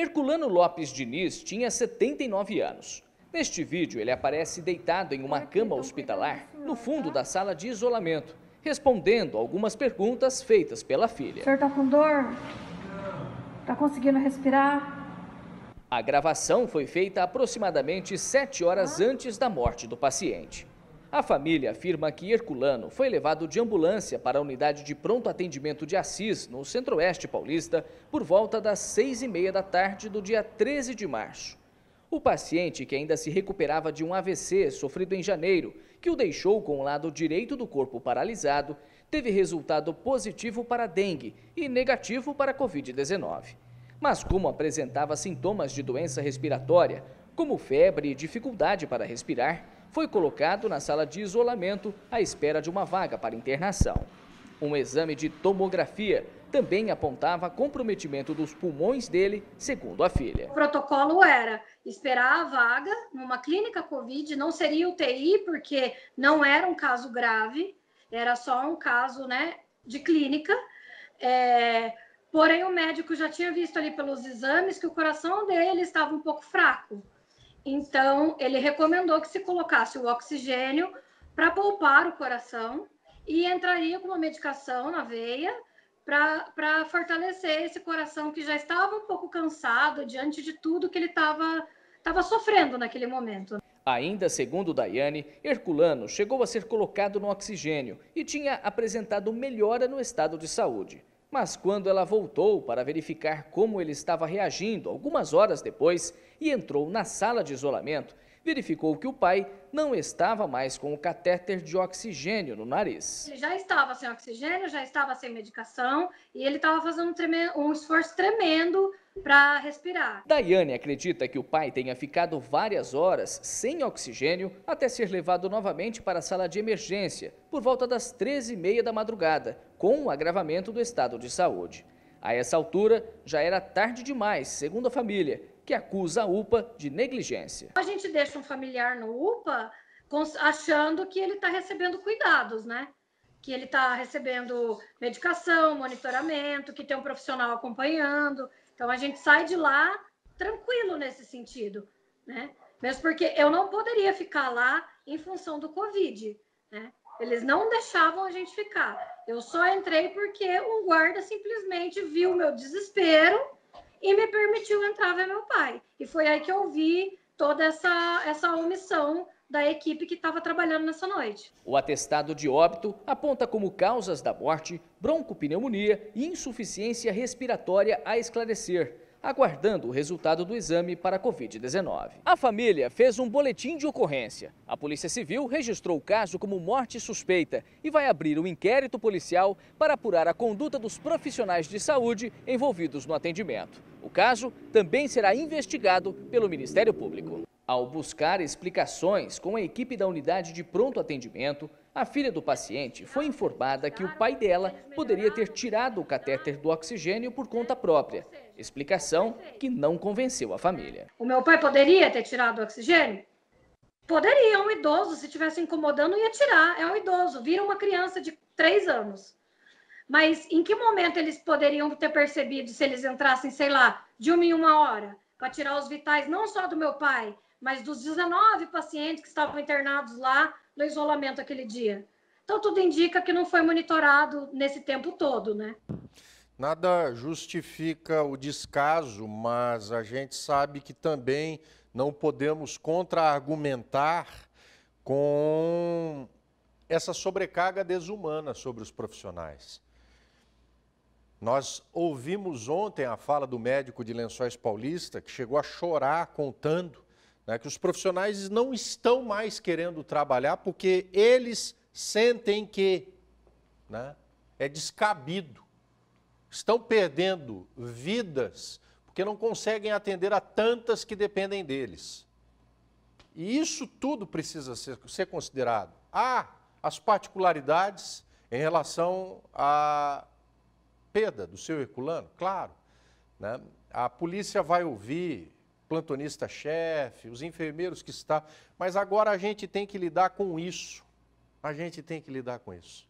Herculano Lopes Diniz tinha 79 anos. Neste vídeo, ele aparece deitado em uma cama então, hospitalar, no fundo tá? da sala de isolamento, respondendo algumas perguntas feitas pela filha. O senhor está com dor? Está conseguindo respirar? A gravação foi feita aproximadamente 7 horas antes da morte do paciente. A família afirma que Herculano foi levado de ambulância para a unidade de pronto atendimento de Assis, no centro-oeste paulista, por volta das seis e meia da tarde do dia 13 de março. O paciente, que ainda se recuperava de um AVC sofrido em janeiro, que o deixou com o lado direito do corpo paralisado, teve resultado positivo para dengue e negativo para Covid-19. Mas como apresentava sintomas de doença respiratória, como febre e dificuldade para respirar, foi colocado na sala de isolamento à espera de uma vaga para internação. Um exame de tomografia também apontava comprometimento dos pulmões dele, segundo a filha. O protocolo era esperar a vaga numa clínica Covid, não seria UTI, porque não era um caso grave, era só um caso né, de clínica. É, porém, o médico já tinha visto ali pelos exames que o coração dele estava um pouco fraco. Então, ele recomendou que se colocasse o oxigênio para poupar o coração e entraria com uma medicação na veia para fortalecer esse coração que já estava um pouco cansado diante de tudo que ele estava sofrendo naquele momento. Ainda segundo Daiane, Herculano chegou a ser colocado no oxigênio e tinha apresentado melhora no estado de saúde. Mas quando ela voltou para verificar como ele estava reagindo algumas horas depois e entrou na sala de isolamento, verificou que o pai não estava mais com o catéter de oxigênio no nariz. Ele já estava sem oxigênio, já estava sem medicação e ele estava fazendo um, tremendo, um esforço tremendo para respirar. Daiane acredita que o pai tenha ficado várias horas sem oxigênio até ser levado novamente para a sala de emergência por volta das 13h30 da madrugada, com o agravamento do estado de saúde. A essa altura, já era tarde demais, segundo a família, que acusa a UPA de negligência. A gente deixa um familiar no UPA achando que ele está recebendo cuidados, né? Que ele está recebendo medicação, monitoramento, que tem um profissional acompanhando. Então a gente sai de lá tranquilo nesse sentido, né? Mesmo porque eu não poderia ficar lá em função do Covid, né? Eles não deixavam a gente ficar. Eu só entrei porque um guarda simplesmente viu meu desespero e me permitiu entrar ver meu pai. E foi aí que eu vi toda essa, essa omissão da equipe que estava trabalhando nessa noite. O atestado de óbito aponta como causas da morte broncopneumonia e insuficiência respiratória a esclarecer aguardando o resultado do exame para a Covid-19. A família fez um boletim de ocorrência. A Polícia Civil registrou o caso como morte suspeita e vai abrir um inquérito policial para apurar a conduta dos profissionais de saúde envolvidos no atendimento. O caso também será investigado pelo Ministério Público. Ao buscar explicações com a equipe da unidade de pronto atendimento, a filha do paciente foi informada que o pai dela poderia ter tirado o catéter do oxigênio por conta própria Explicação que não convenceu a família. O meu pai poderia ter tirado o oxigênio? Poderia, um idoso, se estivesse incomodando, ia tirar. É um idoso, vira uma criança de três anos. Mas em que momento eles poderiam ter percebido se eles entrassem, sei lá, de uma em uma hora, para tirar os vitais não só do meu pai, mas dos 19 pacientes que estavam internados lá no isolamento aquele dia? Então, tudo indica que não foi monitorado nesse tempo todo, né? Nada justifica o descaso, mas a gente sabe que também não podemos contra-argumentar com essa sobrecarga desumana sobre os profissionais. Nós ouvimos ontem a fala do médico de Lençóis Paulista, que chegou a chorar contando né, que os profissionais não estão mais querendo trabalhar porque eles sentem que né, é descabido estão perdendo vidas porque não conseguem atender a tantas que dependem deles. E isso tudo precisa ser, ser considerado. Há as particularidades em relação à perda do seu Herculano, claro. Né? A polícia vai ouvir plantonista-chefe, os enfermeiros que está, mas agora a gente tem que lidar com isso. A gente tem que lidar com isso.